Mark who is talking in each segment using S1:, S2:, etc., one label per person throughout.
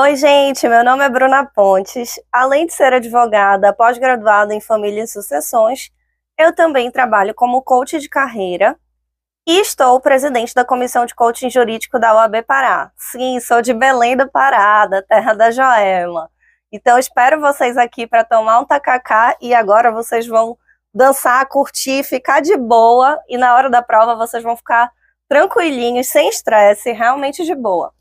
S1: Oi, gente, meu nome é Bruna Pontes. Além de ser advogada, pós-graduada em família e sucessões, eu também trabalho como coach de carreira e estou presidente da Comissão de Coaching Jurídico da UAB Pará. Sim, sou de Belém do Pará, da terra da Joema. Então espero vocês aqui para tomar um tacacá e agora vocês vão dançar, curtir, ficar de boa e na hora da prova vocês vão ficar tranquilinhos, sem estresse, realmente de boa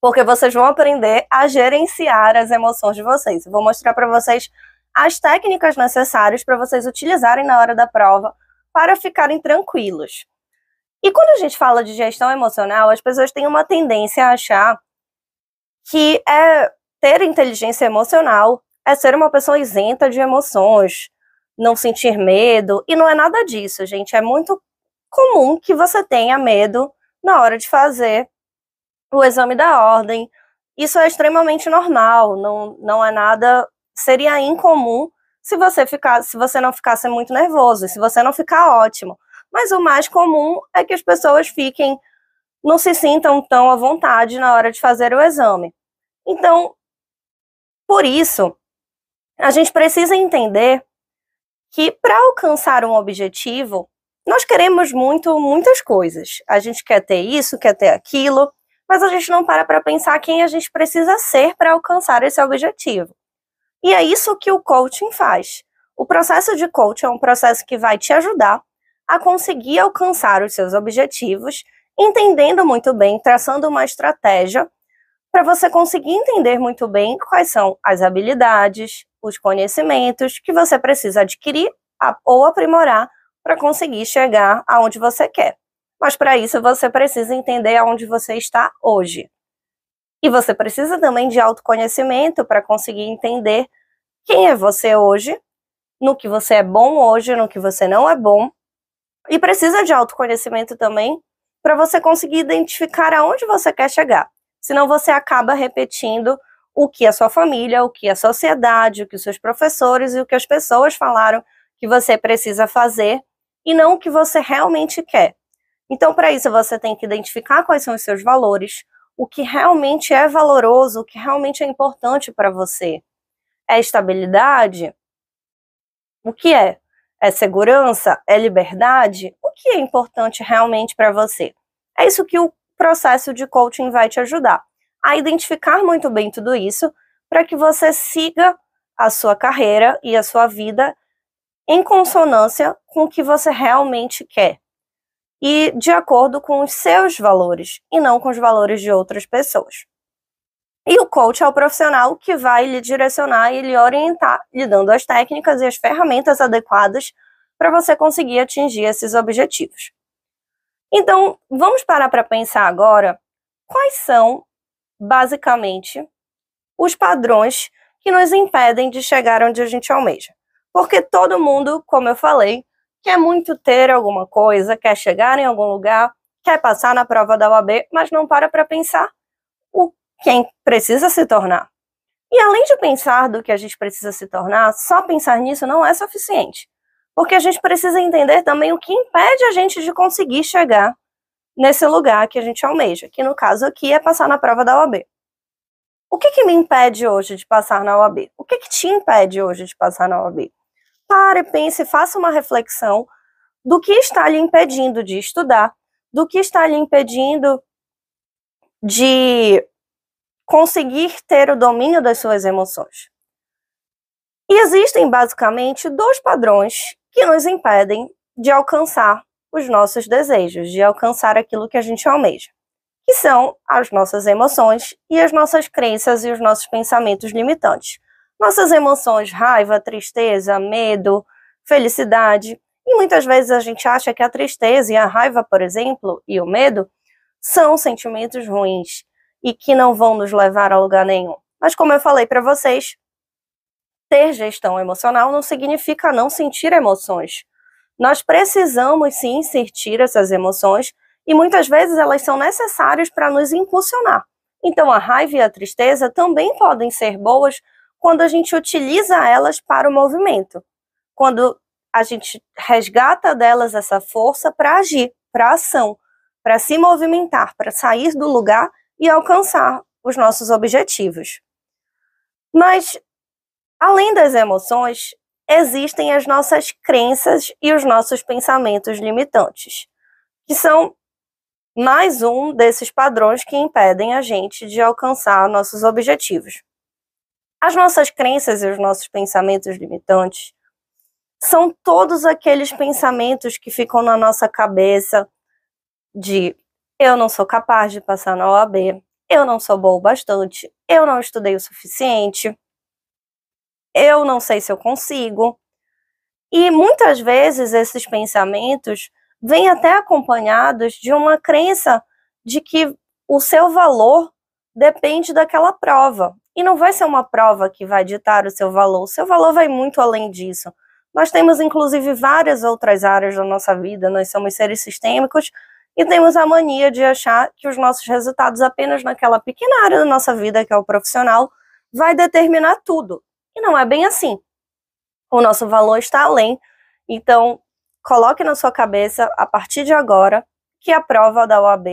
S1: porque vocês vão aprender a gerenciar as emoções de vocês. Eu vou mostrar para vocês as técnicas necessárias para vocês utilizarem na hora da prova para ficarem tranquilos. E quando a gente fala de gestão emocional, as pessoas têm uma tendência a achar que é ter inteligência emocional é ser uma pessoa isenta de emoções, não sentir medo, e não é nada disso, gente. É muito comum que você tenha medo na hora de fazer o exame da ordem. Isso é extremamente normal, não, não é nada. Seria incomum se você, ficar, se você não ficasse muito nervoso, se você não ficar ótimo. Mas o mais comum é que as pessoas fiquem, não se sintam tão à vontade na hora de fazer o exame. Então, por isso, a gente precisa entender que para alcançar um objetivo, nós queremos muito, muitas coisas. A gente quer ter isso, quer ter aquilo, mas a gente não para para pensar quem a gente precisa ser para alcançar esse objetivo. E é isso que o coaching faz. O processo de coaching é um processo que vai te ajudar a conseguir alcançar os seus objetivos, entendendo muito bem, traçando uma estratégia para você conseguir entender muito bem quais são as habilidades, os conhecimentos que você precisa adquirir ou aprimorar para conseguir chegar aonde você quer. Mas para isso você precisa entender aonde você está hoje. E você precisa também de autoconhecimento para conseguir entender quem é você hoje, no que você é bom hoje, no que você não é bom. E precisa de autoconhecimento também para você conseguir identificar aonde você quer chegar. Senão você acaba repetindo o que a sua família, o que a sociedade, o que os seus professores e o que as pessoas falaram que você precisa fazer e não o que você realmente quer. Então, para isso, você tem que identificar quais são os seus valores, o que realmente é valoroso, o que realmente é importante para você. É estabilidade? O que é? É segurança? É liberdade? O que é importante realmente para você? É isso que o processo de coaching vai te ajudar a identificar muito bem tudo isso para que você siga a sua carreira e a sua vida em consonância com o que você realmente quer e de acordo com os seus valores e não com os valores de outras pessoas. E o coach é o profissional que vai lhe direcionar e lhe orientar, lhe dando as técnicas e as ferramentas adequadas para você conseguir atingir esses objetivos. Então, vamos parar para pensar agora quais são, basicamente, os padrões que nos impedem de chegar onde a gente almeja. Porque todo mundo, como eu falei, quer muito ter alguma coisa, quer chegar em algum lugar, quer passar na prova da OAB, mas não para para pensar o quem precisa se tornar. E além de pensar do que a gente precisa se tornar, só pensar nisso não é suficiente, porque a gente precisa entender também o que impede a gente de conseguir chegar nesse lugar que a gente almeja, que no caso aqui é passar na prova da OAB. O que, que me impede hoje de passar na OAB? O que, que te impede hoje de passar na OAB? Pare, pense, faça uma reflexão do que está lhe impedindo de estudar, do que está lhe impedindo de conseguir ter o domínio das suas emoções. E existem basicamente dois padrões que nos impedem de alcançar os nossos desejos, de alcançar aquilo que a gente almeja, que são as nossas emoções e as nossas crenças e os nossos pensamentos limitantes. Nossas emoções, raiva, tristeza, medo, felicidade. E muitas vezes a gente acha que a tristeza e a raiva, por exemplo, e o medo, são sentimentos ruins e que não vão nos levar a lugar nenhum. Mas como eu falei para vocês, ter gestão emocional não significa não sentir emoções. Nós precisamos sim sentir essas emoções e muitas vezes elas são necessárias para nos impulsionar. Então a raiva e a tristeza também podem ser boas quando a gente utiliza elas para o movimento, quando a gente resgata delas essa força para agir, para ação, para se movimentar, para sair do lugar e alcançar os nossos objetivos. Mas, além das emoções, existem as nossas crenças e os nossos pensamentos limitantes, que são mais um desses padrões que impedem a gente de alcançar nossos objetivos. As nossas crenças e os nossos pensamentos limitantes são todos aqueles pensamentos que ficam na nossa cabeça de eu não sou capaz de passar na OAB, eu não sou bom o bastante, eu não estudei o suficiente, eu não sei se eu consigo. E muitas vezes esses pensamentos vêm até acompanhados de uma crença de que o seu valor depende daquela prova, e não vai ser uma prova que vai ditar o seu valor, o seu valor vai muito além disso. Nós temos, inclusive, várias outras áreas da nossa vida, nós somos seres sistêmicos e temos a mania de achar que os nossos resultados apenas naquela pequena área da nossa vida, que é o profissional, vai determinar tudo. E não é bem assim. O nosso valor está além. Então, coloque na sua cabeça, a partir de agora, que a prova da OAB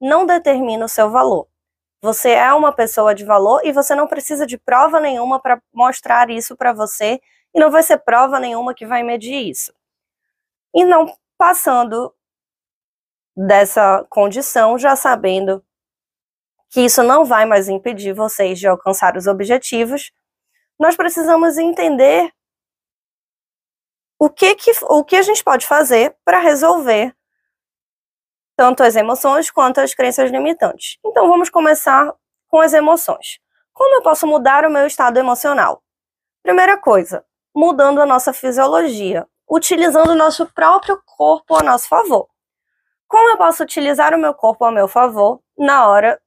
S1: não determina o seu valor. Você é uma pessoa de valor e você não precisa de prova nenhuma para mostrar isso para você, e não vai ser prova nenhuma que vai medir isso. E não passando dessa condição, já sabendo que isso não vai mais impedir vocês de alcançar os objetivos, nós precisamos entender o que, que, o que a gente pode fazer para resolver tanto as emoções quanto as crenças limitantes. Então vamos começar com as emoções. Como eu posso mudar o meu estado emocional? Primeira coisa, mudando a nossa fisiologia, utilizando o nosso próprio corpo a nosso favor. Como eu posso utilizar o meu corpo a meu favor na hora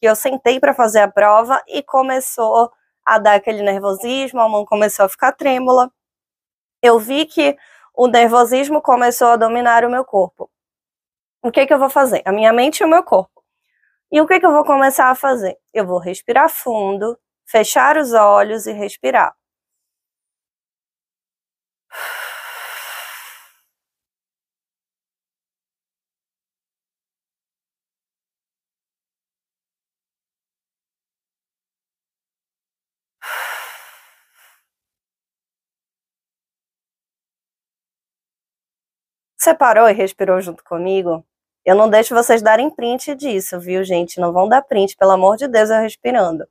S1: que eu sentei para fazer a prova e começou a dar aquele nervosismo, a mão começou a ficar trêmula. Eu vi que o nervosismo começou a dominar o meu corpo. O que, é que eu vou fazer? A minha mente e o meu corpo. E o que, é que eu vou começar a fazer? Eu vou respirar fundo, fechar os olhos e respirar. Você parou e respirou junto comigo? Eu não deixo vocês darem print disso, viu, gente? Não vão dar print, pelo amor de Deus, eu respirando.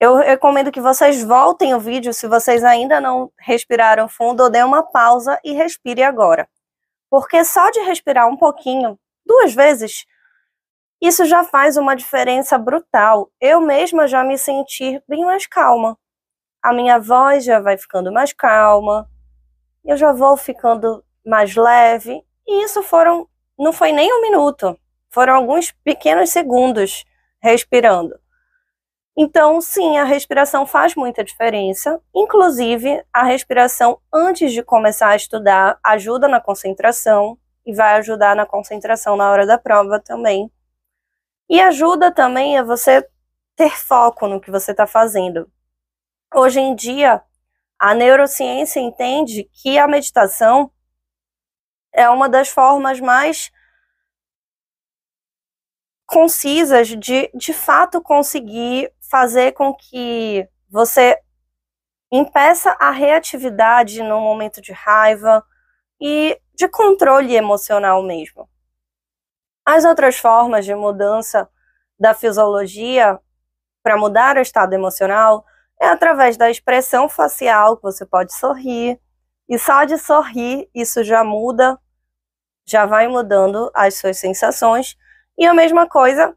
S1: Eu recomendo que vocês voltem o vídeo se vocês ainda não respiraram fundo, ou dê uma pausa e respire agora. Porque só de respirar um pouquinho, duas vezes, isso já faz uma diferença brutal. Eu mesma já me senti bem mais calma. A minha voz já vai ficando mais calma, eu já vou ficando mais leve. E isso foram não foi nem um minuto, foram alguns pequenos segundos respirando. Então, sim, a respiração faz muita diferença. Inclusive, a respiração antes de começar a estudar ajuda na concentração e vai ajudar na concentração na hora da prova também. E ajuda também a você ter foco no que você está fazendo. Hoje em dia, a neurociência entende que a meditação é uma das formas mais concisas de, de fato, conseguir fazer com que você impeça a reatividade no momento de raiva e de controle emocional mesmo. As outras formas de mudança da fisiologia para mudar o estado emocional é através da expressão facial, que você pode sorrir, e só de sorrir, isso já muda, já vai mudando as suas sensações. E a mesma coisa,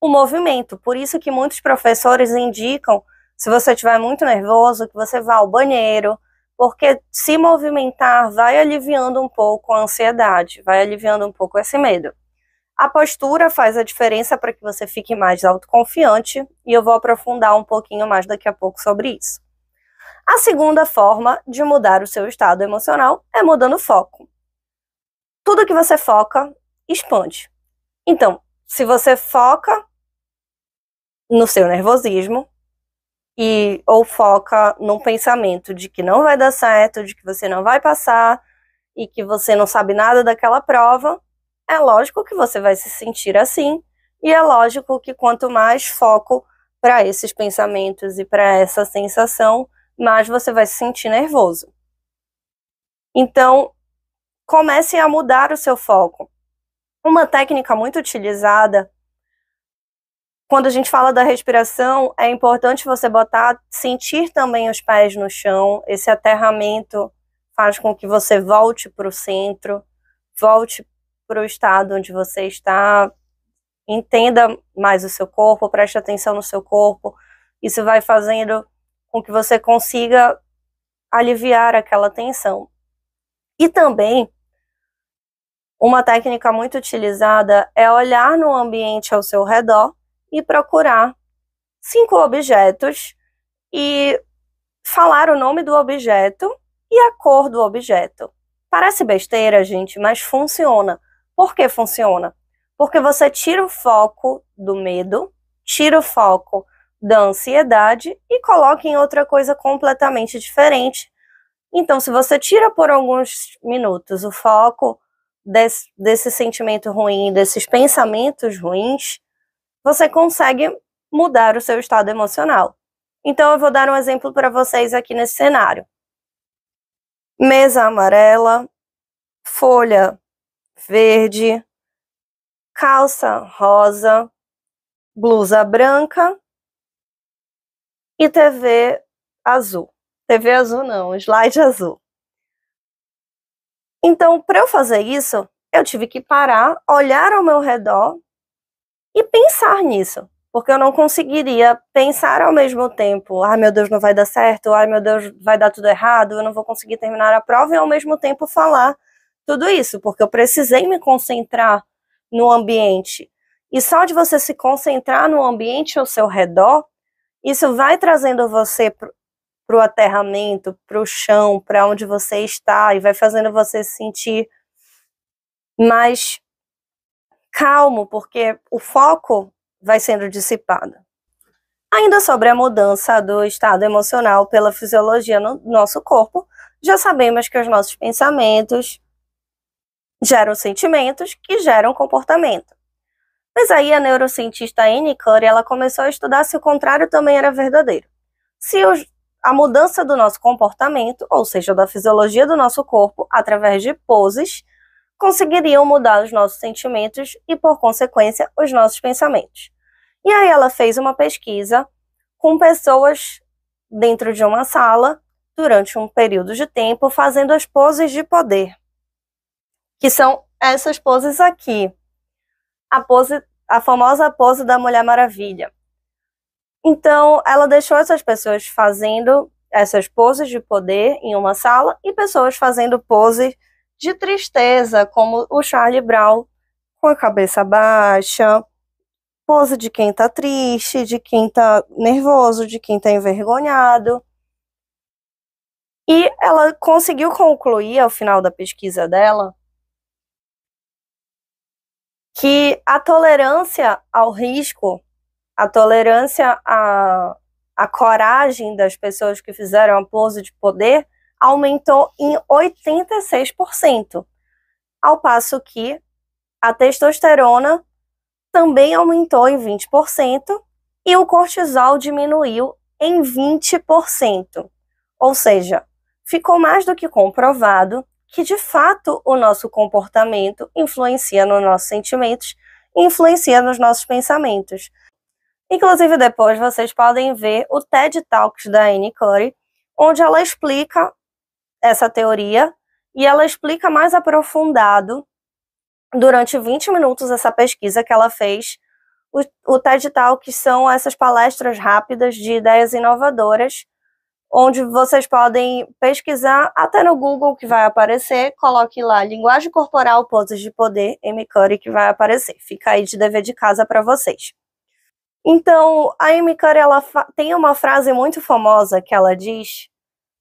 S1: o movimento. Por isso que muitos professores indicam, se você estiver muito nervoso, que você vá ao banheiro, porque se movimentar vai aliviando um pouco a ansiedade, vai aliviando um pouco esse medo. A postura faz a diferença para que você fique mais autoconfiante e eu vou aprofundar um pouquinho mais daqui a pouco sobre isso. A segunda forma de mudar o seu estado emocional é mudando o foco. Tudo que você foca, expande. Então, se você foca no seu nervosismo e ou foca num pensamento de que não vai dar certo, de que você não vai passar e que você não sabe nada daquela prova, é lógico que você vai se sentir assim e é lógico que quanto mais foco para esses pensamentos e para essa sensação, mas você vai se sentir nervoso. Então, comece a mudar o seu foco. Uma técnica muito utilizada quando a gente fala da respiração, é importante você botar, sentir também os pés no chão. Esse aterramento faz com que você volte para o centro, volte para o estado onde você está, entenda mais o seu corpo, preste atenção no seu corpo. Isso vai fazendo com que você consiga aliviar aquela tensão. E também, uma técnica muito utilizada é olhar no ambiente ao seu redor e procurar cinco objetos e falar o nome do objeto e a cor do objeto. Parece besteira, gente, mas funciona. Por que funciona? Porque você tira o foco do medo, tira o foco da ansiedade e coloque em outra coisa completamente diferente. Então, se você tira por alguns minutos o foco desse, desse sentimento ruim, desses pensamentos ruins, você consegue mudar o seu estado emocional. Então, eu vou dar um exemplo para vocês aqui nesse cenário: mesa amarela, folha verde, calça rosa, blusa branca e TV azul. TV azul não, slide azul. Então, para eu fazer isso, eu tive que parar, olhar ao meu redor e pensar nisso, porque eu não conseguiria pensar ao mesmo tempo: ai meu Deus, não vai dar certo, ai meu Deus, vai dar tudo errado, eu não vou conseguir terminar a prova, e ao mesmo tempo falar tudo isso, porque eu precisei me concentrar no ambiente. E só de você se concentrar no ambiente ao seu redor, isso vai trazendo você para o aterramento, para o chão, para onde você está, e vai fazendo você se sentir mais calmo, porque o foco vai sendo dissipado. Ainda sobre a mudança do estado emocional pela fisiologia no nosso corpo, já sabemos que os nossos pensamentos geram sentimentos que geram comportamento. Mas aí a neurocientista Anne Curry, ela começou a estudar se o contrário também era verdadeiro. Se a mudança do nosso comportamento, ou seja, da fisiologia do nosso corpo, através de poses, conseguiriam mudar os nossos sentimentos e, por consequência, os nossos pensamentos. E aí ela fez uma pesquisa com pessoas dentro de uma sala durante um período de tempo fazendo as poses de poder, que são essas poses aqui a pose, a famosa pose da Mulher Maravilha. Então, ela deixou essas pessoas fazendo essas poses de poder em uma sala e pessoas fazendo poses de tristeza, como o Charlie Brown com a cabeça baixa, pose de quem tá triste, de quem tá nervoso, de quem tá envergonhado. E ela conseguiu concluir ao final da pesquisa dela que a tolerância ao risco, a tolerância à, à coragem das pessoas que fizeram pose de poder aumentou em 86%, ao passo que a testosterona também aumentou em 20% e o cortisol diminuiu em 20%. Ou seja, ficou mais do que comprovado que de fato o nosso comportamento influencia nos nossos sentimentos, influencia nos nossos pensamentos. Inclusive, depois vocês podem ver o TED Talks da Anne Curry, onde ela explica essa teoria e ela explica mais aprofundado durante 20 minutos essa pesquisa que ela fez. O, o TED Talk são essas palestras rápidas de ideias inovadoras onde vocês podem pesquisar até no Google que vai aparecer, coloque lá linguagem corporal, poses de poder, Curry que vai aparecer. Fica aí de dever de casa para vocês. Então, a MCurry ela tem uma frase muito famosa que ela diz: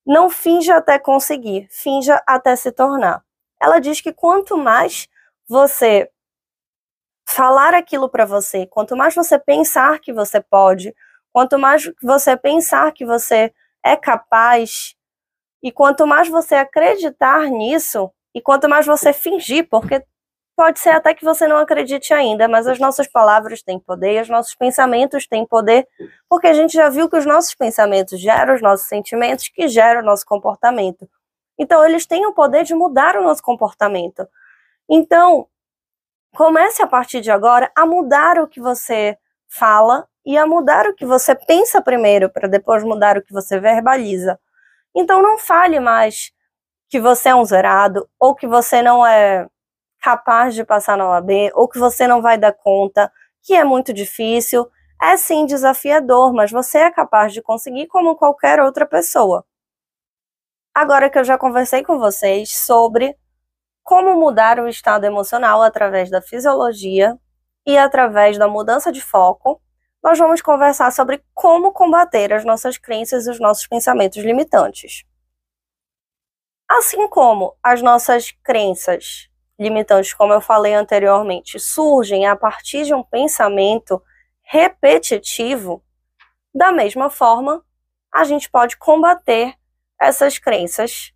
S1: "Não finja até conseguir, finja até se tornar". Ela diz que quanto mais você falar aquilo para você, quanto mais você pensar que você pode, quanto mais você pensar que você é capaz. E quanto mais você acreditar nisso, e quanto mais você fingir, porque pode ser até que você não acredite ainda, mas as nossas palavras têm poder, os nossos pensamentos têm poder, porque a gente já viu que os nossos pensamentos geram os nossos sentimentos, que geram o nosso comportamento. Então, eles têm o poder de mudar o nosso comportamento. Então, comece a partir de agora a mudar o que você fala e a mudar o que você pensa primeiro, para depois mudar o que você verbaliza. Então não fale mais que você é um zerado, ou que você não é capaz de passar na OAB, ou que você não vai dar conta, que é muito difícil. É sim desafiador, mas você é capaz de conseguir como qualquer outra pessoa. Agora que eu já conversei com vocês sobre como mudar o estado emocional através da fisiologia e através da mudança de foco, nós vamos conversar sobre como combater as nossas crenças e os nossos pensamentos limitantes. Assim como as nossas crenças limitantes, como eu falei anteriormente, surgem a partir de um pensamento repetitivo, da mesma forma, a gente pode combater essas crenças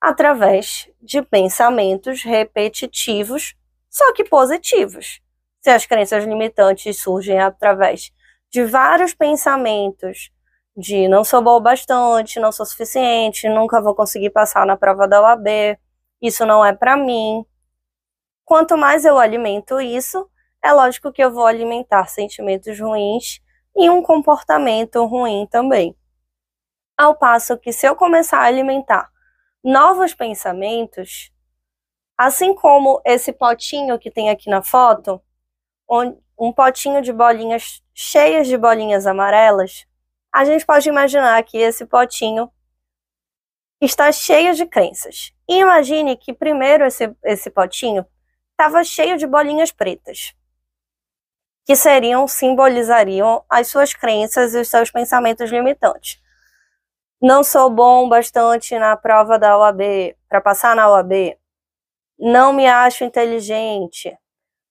S1: através de pensamentos repetitivos, só que positivos se as crenças limitantes surgem através de vários pensamentos de não sou boa o bastante, não sou suficiente, nunca vou conseguir passar na prova da OAB, isso não é para mim. Quanto mais eu alimento isso, é lógico que eu vou alimentar sentimentos ruins e um comportamento ruim também. Ao passo que se eu começar a alimentar novos pensamentos, assim como esse potinho que tem aqui na foto, um potinho de bolinhas cheias de bolinhas amarelas, a gente pode imaginar que esse potinho está cheio de crenças. E imagine que primeiro esse, esse potinho estava cheio de bolinhas pretas, que seriam, simbolizariam as suas crenças e os seus pensamentos limitantes. Não sou bom bastante na prova da OAB, para passar na OAB. Não me acho inteligente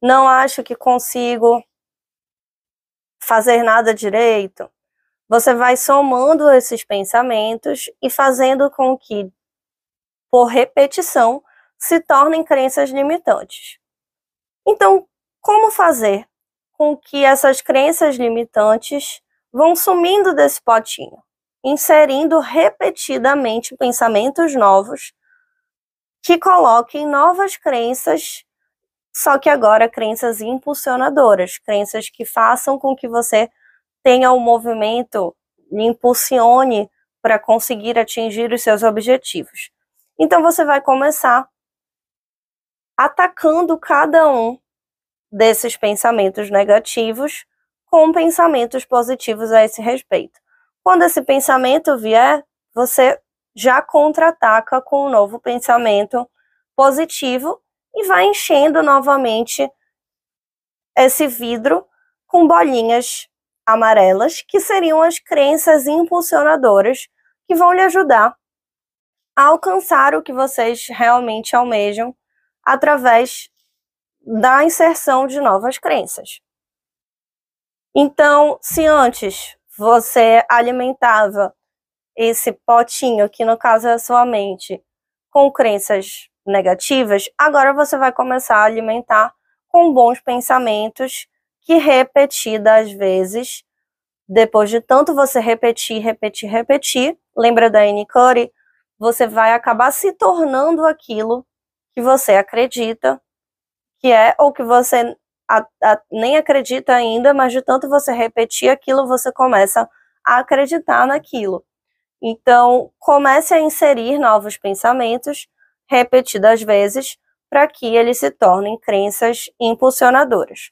S1: não acho que consigo fazer nada direito. Você vai somando esses pensamentos e fazendo com que, por repetição, se tornem crenças limitantes. Então, como fazer com que essas crenças limitantes vão sumindo desse potinho, inserindo repetidamente pensamentos novos que coloquem novas crenças só que agora crenças impulsionadoras, crenças que façam com que você tenha um movimento, lhe impulsione para conseguir atingir os seus objetivos. Então você vai começar atacando cada um desses pensamentos negativos com pensamentos positivos a esse respeito. Quando esse pensamento vier, você já contra-ataca com um novo pensamento positivo e vai enchendo novamente esse vidro com bolinhas amarelas, que seriam as crenças impulsionadoras que vão lhe ajudar a alcançar o que vocês realmente almejam através da inserção de novas crenças. Então, se antes você alimentava esse potinho, que no caso é a sua mente, com crenças negativas, agora você vai começar a alimentar com bons pensamentos que repetidas vezes, depois de tanto você repetir, repetir, repetir, lembra da Anne Curry? Você vai acabar se tornando aquilo que você acredita que é ou que você a, a, nem acredita ainda, mas de tanto você repetir aquilo, você começa a acreditar naquilo. Então, comece a inserir novos pensamentos repetidas vezes para que eles se tornem crenças impulsionadoras.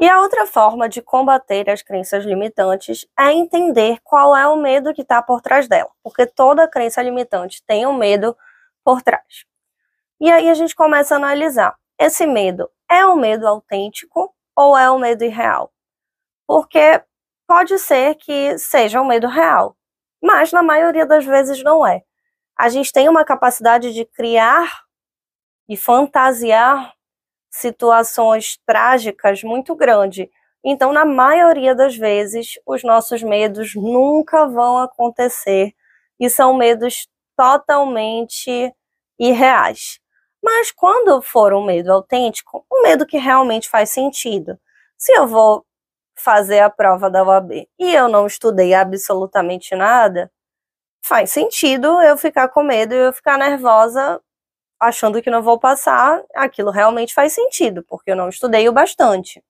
S1: E a outra forma de combater as crenças limitantes é entender qual é o medo que está por trás dela, porque toda crença limitante tem um medo por trás. E aí a gente começa a analisar: esse medo é um medo autêntico ou é um medo irreal? Porque pode ser que seja um medo real, mas na maioria das vezes não é a gente tem uma capacidade de criar e fantasiar situações trágicas muito grande. Então, na maioria das vezes, os nossos medos nunca vão acontecer e são medos totalmente irreais. Mas quando for um medo autêntico, um medo que realmente faz sentido. Se eu vou fazer a prova da UAB e eu não estudei absolutamente nada, faz sentido eu ficar com medo e eu ficar nervosa achando que não vou passar, aquilo realmente faz sentido, porque eu não estudei o bastante.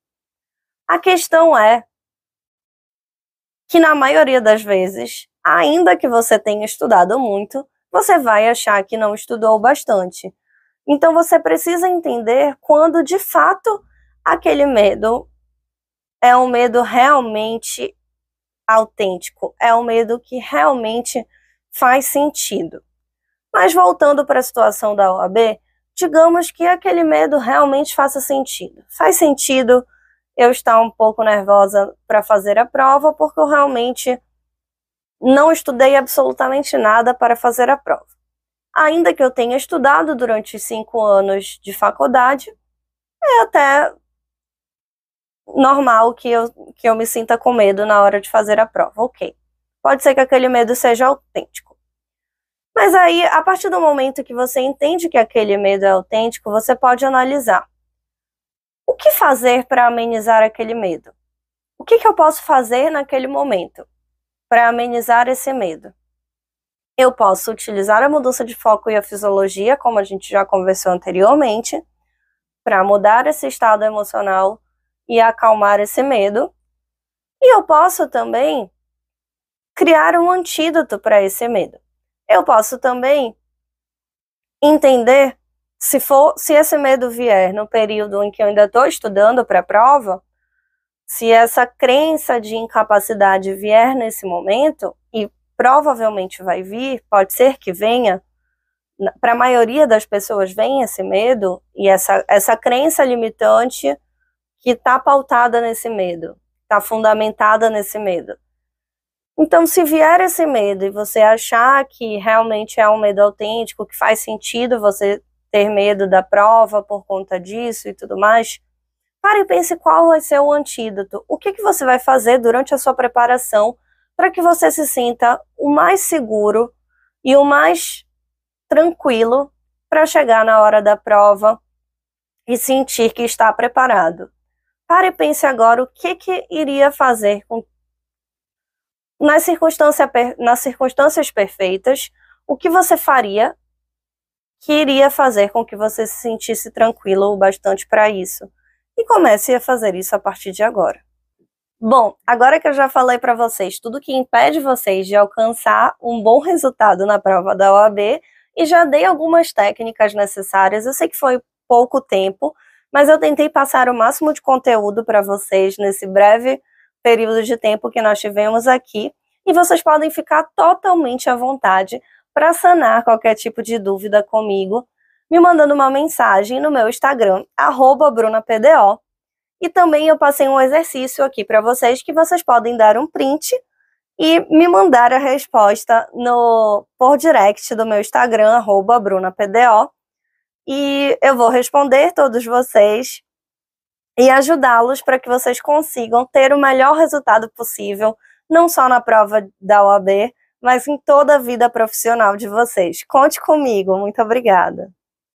S1: A questão é que na maioria das vezes, ainda que você tenha estudado muito, você vai achar que não estudou bastante. Então você precisa entender quando de fato aquele medo é um medo realmente autêntico, é um medo que realmente faz sentido. Mas voltando para a situação da OAB, digamos que aquele medo realmente faça sentido. Faz sentido eu estar um pouco nervosa para fazer a prova, porque eu realmente não estudei absolutamente nada para fazer a prova. Ainda que eu tenha estudado durante cinco anos de faculdade, é até normal que eu, que eu me sinta com medo na hora de fazer a prova. Ok. Pode ser que aquele medo seja autêntico. Mas aí, a partir do momento que você entende que aquele medo é autêntico, você pode analisar. O que fazer para amenizar aquele medo? O que, que eu posso fazer naquele momento para amenizar esse medo? Eu posso utilizar a mudança de foco e a fisiologia, como a gente já conversou anteriormente, para mudar esse estado emocional e acalmar esse medo. E eu posso também criar um antídoto para esse medo. Eu posso também entender se for, se esse medo vier no período em que eu ainda estou estudando para a prova, se essa crença de incapacidade vier nesse momento e provavelmente vai vir, pode ser que venha. Para a maioria das pessoas vem esse medo e essa, essa crença limitante que está pautada nesse medo, está fundamentada nesse medo. Então, se vier esse medo e você achar que realmente é um medo autêntico, que faz sentido você ter medo da prova por conta disso e tudo mais, pare e pense qual vai ser o antídoto. O que, que você vai fazer durante a sua preparação para que você se sinta o mais seguro e o mais tranquilo para chegar na hora da prova e sentir que está preparado. Pare e pense agora o que, que iria fazer com nas, circunstância, nas circunstâncias perfeitas, o que você faria que iria fazer com que você se sentisse tranquilo o bastante para isso? E comece a fazer isso a partir de agora. Bom, agora que eu já falei para vocês tudo que impede vocês de alcançar um bom resultado na prova da OAB e já dei algumas técnicas necessárias, eu sei que foi pouco tempo, mas eu tentei passar o máximo de conteúdo para vocês nesse breve período de tempo que nós tivemos aqui e vocês podem ficar totalmente à vontade para sanar qualquer tipo de dúvida comigo, me mandando uma mensagem no meu Instagram, brunapdo. E também eu passei um exercício aqui para vocês que vocês podem dar um print e me mandar a resposta no por direct do meu Instagram, brunapdo. E eu vou responder todos vocês e ajudá-los para que vocês consigam ter o melhor resultado possível, não só na prova da OAB, mas em toda a vida profissional de vocês. Conte comigo, muito obrigada.